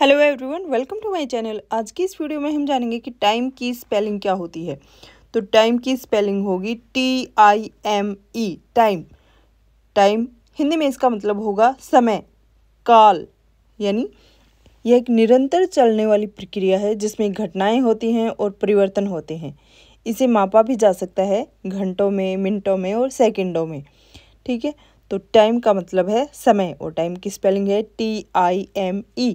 hello everyone welcome to my channel आज की इस वीडियो में हम जानेंगे कि टाइम की स्पेलिंग क्या होती है तो टाइम की स्पेलिंग होगी T I M E time time Hindi में इसका मतलब होगा समय काल यानी यह एक निरंतर चलने वाली प्रक्रिया है जिसमें घटनाएं होती हैं और परिवर्तन होते हैं इसे मापा भी जा सकता है घंटों में मिनटों में और सेकेंडों में ठीक है तो टाइम का मतलब है समय और टाइम की स्पेलिंग है टी आई एम ई